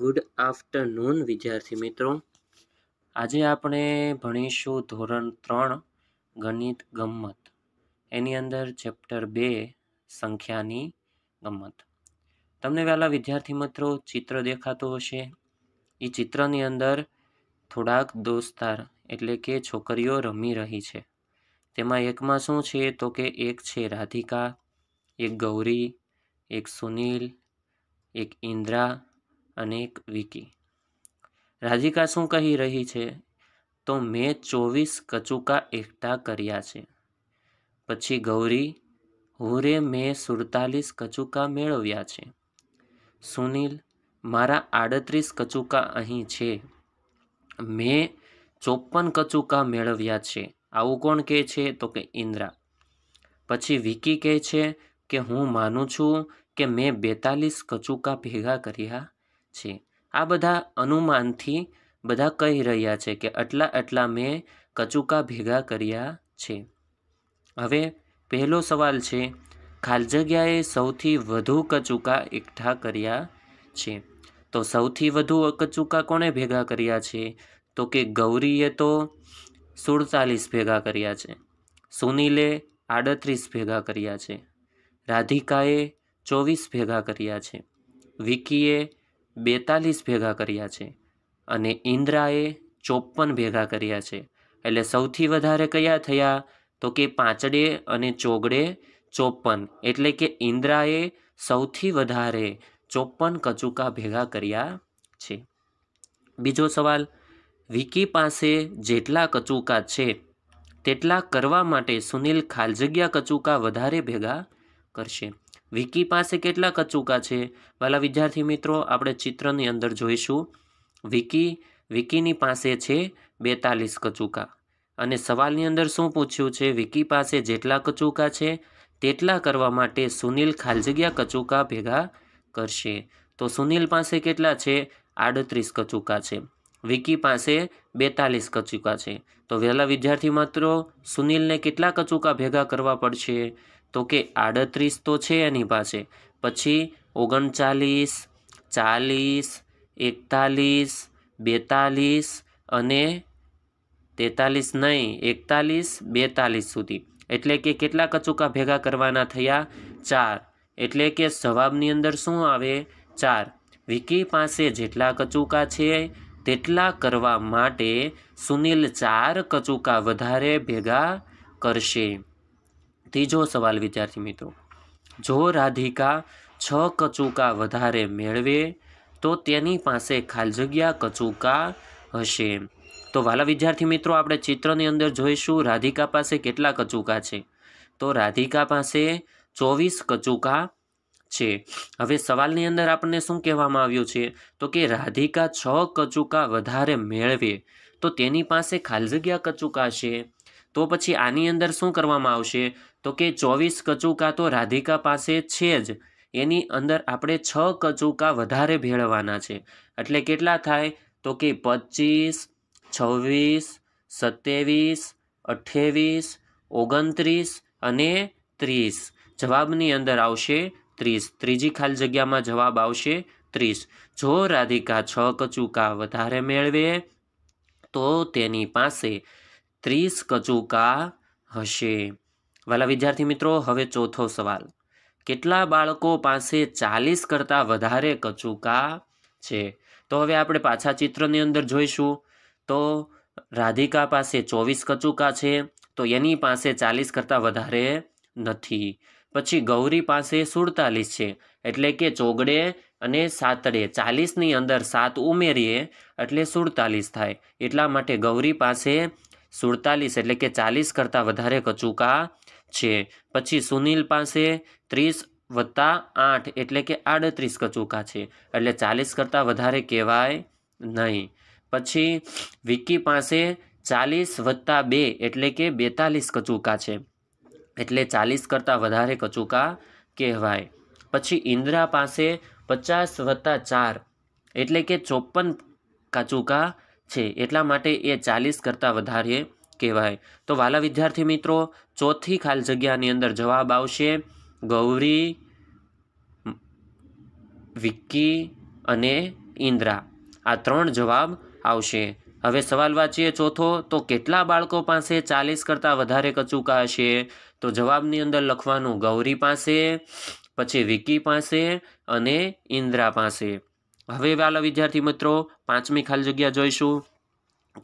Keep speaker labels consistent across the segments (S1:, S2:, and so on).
S1: good afternoon વિદ્યાર્થી મિત્રો આજે આપણે ભણીશું ધોરણ ત્રણ ગણિત ગમ્મત એની અંદર ચેપ્ટર બે સંખ્યાની ગમ્મત તમને વહેલા વિદ્યાર્થી મિત્રો ચિત્ર દેખાતો હશે એ ચિત્રની અંદર થોડાક દોસ્તાર એટલે કે છોકરીઓ રમી રહી છે તેમાં એકમાં શું છે તો કે એક છે રાધિકા એક ગૌરી એક સુનિલ એક ઇન્દ્રા અને એક વિકી રાધિકા શું કહી રહી છે તો મેં ચોવીસ કચુકા એકઠા કર્યા છે પછી ગૌરી હોરે મેં સુડતાલીસ કચુકા મેળવ્યા છે સુનિલ મારા આડત્રીસ કચુકા અહીં છે મેં ચોપન કચુકા મેળવ્યા છે આવું કોણ કહે છે તો કે ઇન્દ્રા પછી વિકી કહે છે કે હું માનું છું કે મેં બેતાલીસ કચુકા ભેગા કર્યા છે આ બધા અનુમાનથી બધા કહી રહ્યા છે કે આટલા આટલા મેં કચુકા ભેગા કર્યા છે હવે પહેલો સવાલ છે ખાલ જગ્યાએ સૌથી વધુ કચુકા એકઠા કર્યા છે તો સૌથી વધુ કચુકા કોણે ભેગા કર્યા છે તો કે ગૌરીએ તો સુડતાલીસ ભેગા કર્યા છે સુનિલે આડત્રીસ ભેગા કર્યા છે રાધિકાએ ચોવીસ ભેગા કર્યા છે વિકીએ બેતાલીસ ભેગા કર્યા છે અને ઇન્દ્રાએ ચોપન ભેગા કર્યા છે એટલે સૌથી વધારે કયા થયા તો કે પાંચડે અને ચોગડે ચોપન એટલે કે ઇન્દ્રાએ સૌથી વધારે ચોપન કચુકા ભેગા કર્યા છે બીજો સવાલ વિકી પાસે જેટલા કચુકા છે તેટલા કરવા માટે સુનિલ ખાલજગ્યા કચુકા વધારે ભેગા કરશે વિકી પાસે કેટલા કચુકા છે વાલા વિદ્યાર્થી મિત્રો આપણે ચિત્રની અંદર જોઈશું વિકી વિકીની પાસે છે બેતાલીસ કચુકા અને સવાલની અંદર શું પૂછ્યું છે વિકી પાસે જેટલા કચુકા છે તેટલા કરવા માટે સુનિલ ખાલજગ્યા કચુકા ભેગા કરશે તો સુનિલ પાસે કેટલા છે આડત્રીસ કચુકા છે વિકી પાસે બેતાલીસ કચુકા છે તો વહેલા વિદ્યાર્થી મિત્રો સુનિલને કેટલા કચુકા ભેગા કરવા પડશે તો કે આડત્રીસ તો છે એની પાસે પછી ઓગણચાલીસ ચાલીસ એકતાલીસ બેતાલીસ અને તેતાલીસ નહીં એકતાલીસ બેતાલીસ સુધી એટલે કે કેટલા કચુકા ભેગા કરવાના થયા ચાર એટલે કે જવાબની અંદર શું આવે ચાર વિકી પાસે જેટલા કચુકા છે તેટલા કરવા માટે સુનિલ ચાર કચુકા વધારે ભેગા કરશે ત્રીજો સવાલ વિદ્યાર્થી મિત્રો જો રાધિકા છ કચુકા વધારે મેળવે તો તેની પાસે ખાલજગ્યા કચુકા હશે તો વાલા વિદ્યાર્થી મિત્રો આપણે ચિત્રની અંદર જોઈશું રાધિકા પાસે કેટલા કચુકા છે તો રાધિકા પાસે ચોવીસ કચુકા છે હવે સવાલની અંદર આપણને શું કહેવામાં આવ્યું છે તો કે રાધિકા છ કચુકા વધારે મેળવે તો તેની પાસે ખાલજગ્યા કચુકા છે તો પછી આની અંદર શું કરવામાં આવશે તો કે ચોવીસ કચુકા તો રાધિકા પાસે છે જ એની અંદર આપણે છ કચુકા વધારે ભેળવાના છે એટલે કેટલા થાય તો કે પચીસ છવ્વીસ સત્યાવીસ અઠ્યાવીસ ઓગણત્રીસ અને ત્રીસ જવાબની અંદર આવશે ત્રીસ ત્રીજી ખાલી જગ્યામાં જવાબ આવશે ત્રીસ જો રાધિકા છ કચુકા વધારે મેળવે તો તેની પાસે ત્રીસ કચુકા હશે વાલા વિદ્યાર્થી મિત્રો હવે ચોથો સવાલ કેટલા બાળકો પાસે ચાલીસ કરતાં વધારે કચુકા છે તો હવે આપણે પાછા ચિત્રની અંદર જોઈશું તો રાધિકા પાસે ચોવીસ કચુકા છે તો એની પાસે ચાલીસ કરતાં વધારે નથી પછી ગૌરી પાસે સુડતાલીસ છે એટલે કે ચોગડે અને સાતડે ચાલીસની અંદર સાત ઉમેરીએ એટલે સુડતાલીસ થાય એટલા માટે ગૌરી પાસે સુડતાલીસ એટલે કે ચાલીસ કરતાં વધારે કચુકા છે પછી સુનિલ પાસે ત્રીસ વત્તા આઠ એટલે કે આડત્રીસ કચુકા છે એટલે ચાલીસ કરતાં વધારે કહેવાય નહીં પછી વિકી પાસે ચાલીસ વત્તા બે એટલે કે બેતાલીસ કચુકા છે એટલે ચાલીસ કરતાં વધારે કચુકા કહેવાય પછી ઇન્દ્રા પાસે પચાસ વત્તા ચાર એટલે કે ચોપન કચુકા છે એટલા માટે એ ચાલીસ કરતાં વધારે કહેવાય તો વાલા વિદ્યાર્થી મિત્રો ચોથી ખાલી જગ્યાની અંદર જવાબ આવશે ગૌરી વિક્કી અને ઇન્દ્રા આ ત્રણ જવાબ આવશે હવે સવાલ વાંચીએ ચોથો તો કેટલા બાળકો પાસે ચાલીસ કરતાં વધારે કચુકા હશે તો જવાબની અંદર લખવાનું ગૌરી પાસે પછી વિકી પાસે અને ઇન્દ્રા પાસે હવે વાલા વિદ્યાર્થી મિત્રો પાંચમી ખાલી જગ્યા જોઈશું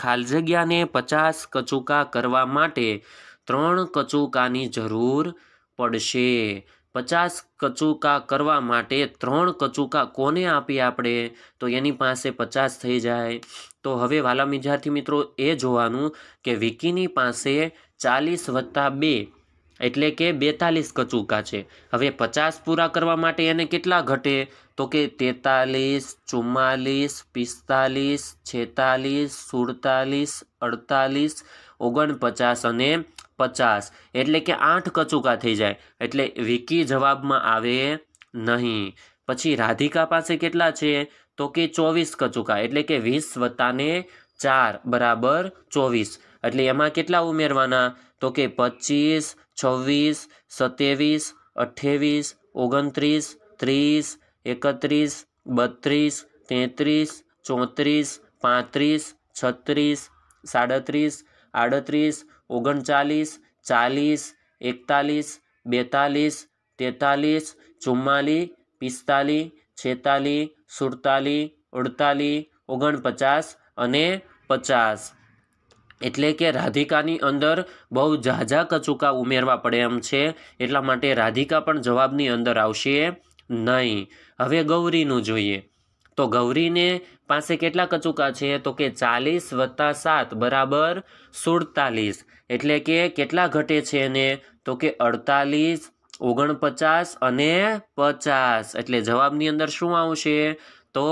S1: ખાલી જગ્યાને પચાસ કચુકા કરવા માટે ત્રણ કચુકાની જરૂર પડશે પચાસ કચુકા કરવા માટે ત્રણ કચુકા કોને આપીએ આપણે તો એની પાસે પચાસ થઈ જાય તો હવે વાલા વિદ્યાર્થી મિત્રો એ જોવાનું કે વિકીની પાસે ચાલીસ વત્તા બે એટલે કે બેતાલીસ કચુકા છે હવે પચાસ પૂરા કરવા માટે એને કેટલા ઘટે તો કે તેતાલીસ ચુમ્માલીસ પિસ્તાલીસ છેતાલીસ સુડતાલીસ અડતાલીસ ઓગણપચાસ અને પચાસ એટલે કે આઠ કચુકા થઈ જાય એટલે વિકી જવાબમાં આવે નહીં પછી રાધિકા પાસે કેટલા છે તો કે ચોવીસ કચુકા એટલે કે વીસ વત્તાને ચાર બરાબર ચોવીસ એટલે એમાં કેટલા ઉમેરવાના તો કે પચીસ છવ્વીસ સત્યાવીસ અઠ્યાવીસ ઓગણત્રીસ ત્રીસ એકત્રીસ બત્રીસ તેત્રીસ ચોત્રીસ પાંત્રીસ છત્રીસ સાડત્રીસ આડત્રીસ ઓગણચાલીસ ચાલીસ એકતાલીસ બેતાલીસ તેતાલીસ ચુમ્માલીસ પિસ્તાલીસ છેતાલીસ સુડતાલી અડતાલીસ ઓગણપચાસ અને પચાસ એટલે કે રાધિકાની અંદર બહુ ઝાઝા કચુકા ઉમેરવા પડે એમ છે એટલા માટે રાધિકા પણ જવાબની અંદર આવશે નહીં હવે ગૌરીનું જોઈએ તો ગૌરીને પાસે કેટલા કચુકા છે તો કે ચાલીસ વત્તા સાત બરાબર સુડતાલીસ એટલે કે કેટલા ઘટે છે એને તો કે અડતાલીસ ઓગણપચાસ અને પચાસ એટલે જવાબની અંદર શું આવશે તો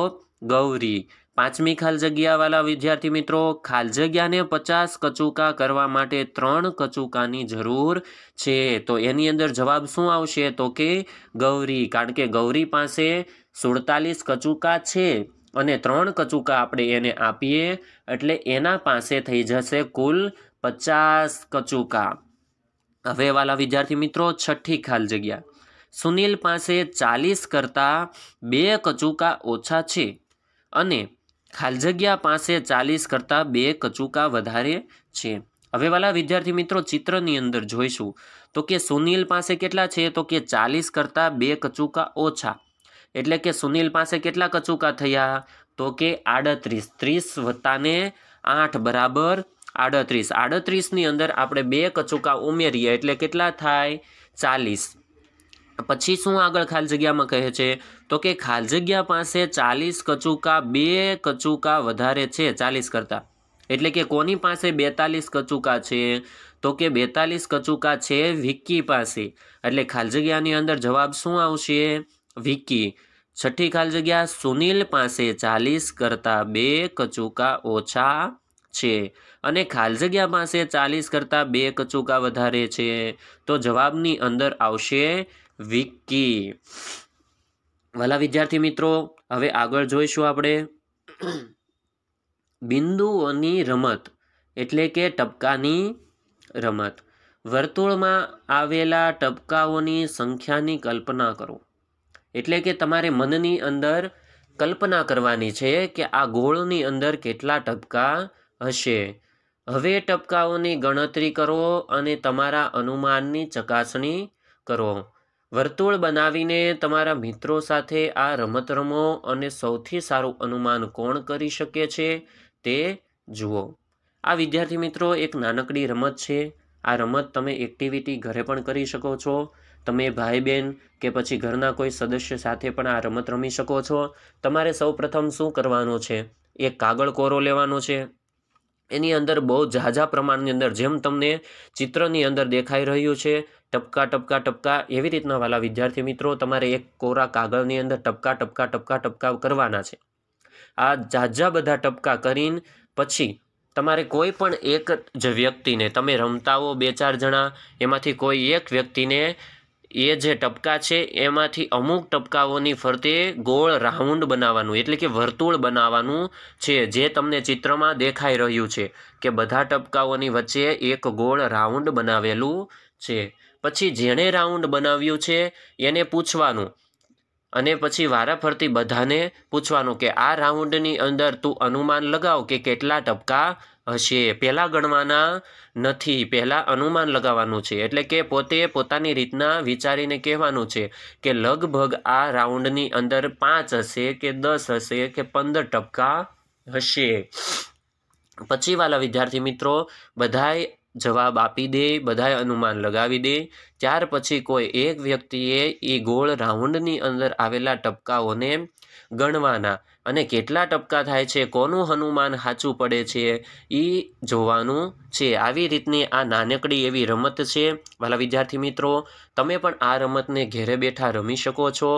S1: ગૌરી પાંચમી ખાલ જગ્યાવાળા વિદ્યાર્થી મિત્રો ખાલ જગ્યાને પચાસ કચુકા કરવા માટે ત્રણ કચુકાની જરૂર છે તો એની અંદર જવાબ શું આવશે તો કે ગૌરી કારણ કે ગૌરી પાસે સુડતાલીસ કચુકા છે અને ત્રણ કચુકા આપણે એને આપીએ એટલે એના પાસે થઈ જશે કુલ પચાસ કચુકા હવે વાલા વિદ્યાર્થી મિત્રો છઠ્ઠી ખાલ જગ્યા સુનિલ પાસે ચાલીસ કરતાં બે કચુકા ઓછા છે અને ખાલજગ્યા પાસે ચાલીસ કરતાં બે કચુકા વધારે છે હવે વાલા વિદ્યાર્થી મિત્રો ચિત્રની અંદર જોઈશું તો કે સુનિલ પાસે કેટલા છે તો કે ચાલીસ કરતાં બે કચુકા ઓછા એટલે કે સુનિલ પાસે કેટલા કચુકા થયા તો કે આડત્રીસ ત્રીસ વત્તાને આઠ બરાબર આડત્રીસ આડત્રીસની અંદર આપણે બે કચુકા ઉમેરીએ એટલે કેટલા થાય ચાલીસ પછી શું આગળ ખાલી જગ્યામાં કહે છે તો કે ખાલી જગ્યા પાસે ચાલીસ કચુકા બે કચુકા વધારે છે ચાલીસ કરતાં એટલે કે કોની પાસે બેતાલીસ કચુકા છે તો કે બેતાલીસ કચુકા છે વિક્કી પાસે એટલે ખાલી જગ્યાની અંદર જવાબ શું આવશે વિક્કી છઠ્ઠી ખાલ જગ્યા સુનિલ પાસે ચાલીસ કરતાં બે કચુકા ઓછા છે અને ખાલ જગ્યા પાસે ચાલીસ કરતાં બે કચુકા વધારે છે તો જવાબની અંદર આવશે વિકી ભલા વિદ્યાર્થી મિત્રો હવે આગળ જોઈશું આપણે બિંદુઓની રમત એટલે કે ટપકાની રમત વર્તુળમાં આવેલા ટપકાઓની સંખ્યાની કલ્પના કરો એટલે કે તમારે મનની અંદર કલ્પના કરવાની છે કે આ ગોળની અંદર કેટલા ટપકા હશે હવે ટપકાઓની ગણતરી કરો અને તમારા અનુમાનની ચકાસણી કરો વર્તુળ બનાવીને તમારા મિત્રો સાથે આ રમત રમો અને સૌથી સારું અનુમાન કોણ કરી શકે છે તે જુઓ આ વિદ્યાર્થી મિત્રો એક નાનકડી રમત છે આ રમત તમે એક્ટિવિટી ઘરે પણ કરી શકો છો તમે ભાઈ બહેન કે પછી ઘરના કોઈ સદસ્ય સાથે પણ આ રમત રમી શકો છો તમારે સૌપ્રથમ શું કરવાનું છે એક કાગળ કોરો લેવાનો છે એની અંદર બહુ ઝાઝા પ્રમાણની અંદર જેમ તમને ચિત્રની અંદર દેખાઈ રહ્યું છે ટપકા ટપકા ટપકા એવી રીતના વાલા વિદ્યાર્થી મિત્રો તમારે એક કોરા કાગળની અંદર ટપકા ટપકા ટપકા ટપકા કરવાના છે આ ઝાઝા બધા ટપકા કરીને પછી તમારે કોઈ પણ એક જ વ્યક્તિને તમે રમતા હો બે ચાર જણા એમાંથી કોઈ એક વ્યક્તિને એ જે ટપકા છે એમાંથી અમુક ટપકાઓની ફરતે ગોળ રાઉન્ડ બનાવવાનું એટલે કે વર્તુળ બનાવવાનું છે જે તમને ચિત્રમાં દેખાઈ રહ્યું છે કે બધા ટપકાઓની વચ્ચે એક ગોળ રાઉન્ડ બનાવેલું છે પછી જેણે રાઉન્ડ બનાવ્યું છે એને પૂછવાનું અને પછી વારાફરતી બધાને પૂછવાનું કે આ રાઉન્ડની અંદર તું અનુમાન લગાવ કે કેટલા ટપકા હશે પહેલાં ગણવાના નથી પહેલાં અનુમાન લગાવવાનું છે એટલે કે પોતે પોતાની રીતના વિચારીને કહેવાનું છે કે લગભગ આ રાઉન્ડની અંદર પાંચ હશે કે દસ હશે કે પંદર ટપકા હશે પછી વાલા વિદ્યાર્થી મિત્રો બધાએ જવાબ આપી દે બધાએ અનુમાન લગાવી દે ત્યાર પછી કોઈ એક વ્યક્તિએ એ ગોળ રાઉન્ડની અંદર આવેલા ટપકાઓને ગણવાના અને કેટલા ટપકા થાય છે કોનું હનુમાન સાચું પડે છે એ જોવાનું છે આવી રીતની આ નાનકડી એવી રમત છે વાલા વિદ્યાર્થી મિત્રો તમે પણ આ રમતને ઘેરે બેઠા રમી શકો છો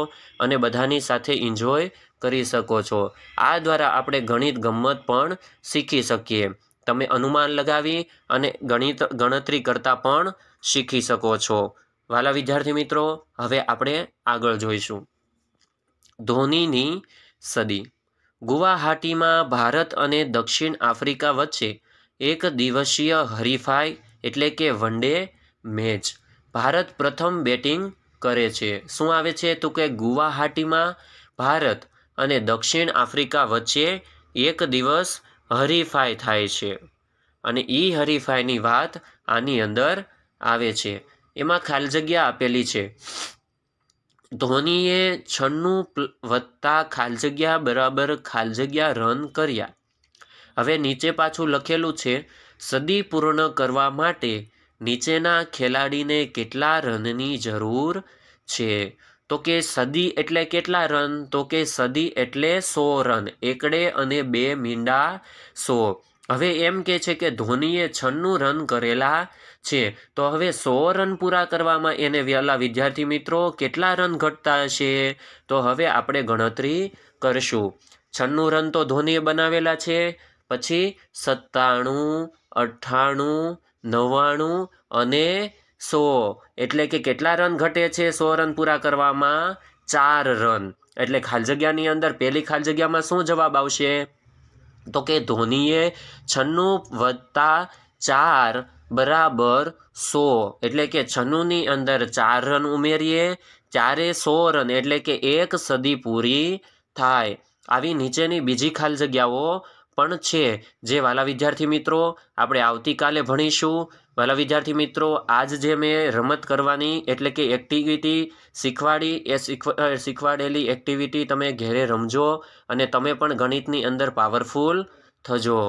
S1: અને બધાની સાથે ઇન્જોય કરી શકો છો આ દ્વારા આપણે ગણિત ગમત પણ શીખી શકીએ તમે અનુમાન લગાવી અને ગણિત ગણતરી કરતાં પણ શીખી શકો છો વાલા વિદ્યાર્થી મિત્રો હવે આપણે આગળ જોઈશું ધોનીની સદી ગુવાહાટીમાં ભારત અને દક્ષિણ આફ્રિકા વચ્ચે એક દિવસીય હરીફાઈ એટલે કે વનડે મેચ ભારત પ્રથમ બેટિંગ કરે છે શું આવે છે તો કે ગુવાહાટીમાં ભારત અને દક્ષિણ આફ્રિકા વચ્ચે એક દિવસ હરીફાઈ થાય છે અને એ હરીફાઈની વાત આની અંદર આવે છે એમાં ખાલ જગ્યા આપેલી છે ધોનીએ છન્નું વત્તા ખાલ જગ્યા બરાબર ખાલ જગ્યા રન કર્યા હવે નીચે પાછું લખેલું છે સદી પૂર્ણ કરવા માટે નીચેના ખેલાડીને કેટલા રનની જરૂર છે તો કે સદી એટલે કેટલા રન તો કે સદી એટલે સો રન એકડે અને બે મીંડા સો હવે એમ કે છે કે ધોનીએ છન્નું રન કરેલા છે તો હવે સો રન પૂરા કરવામાં એને વહેલા વિદ્યાર્થી મિત્રો કેટલા રન ઘટતા હશે તો હવે આપણે ગણતરી કરશું છન્નું રન તો ધોનીએ બનાવેલા છે પછી સત્તાણું અઠ્ઠાણું નવ્વાણું અને સો એટલે કે કેટલા રન ઘટે છે સો રન પૂરા કરવામાં ચાર રન એટલે ખાલ જગ્યાની અંદર પહેલી ખાલ જગ્યામાં શું જવાબ આવશે તો કે ધોનીએ છન્નું વત્તા ચાર બરાબર સો એટલે કે છન્નુંની અંદર ચાર રન ઉમેરીએ ત્યારે સો રન એટલે કે એક સદી પૂરી થાય આવી નીચેની બીજી ખાલ જગ્યાઓ પણ છે જે વાલા વિદ્યાર્થી મિત્રો આપણે આવતીકાલે ભણીશું વાલા વિદ્યાર્થી મિત્રો આજ જે મેં રમત કરવાની એટલે કે એક્ટિવિટી શીખવાડી એ શીખવાડેલી એક્ટિવિટી તમે ઘેરે રમજો અને તમે પણ ગણિતની અંદર પાવરફુલ થજો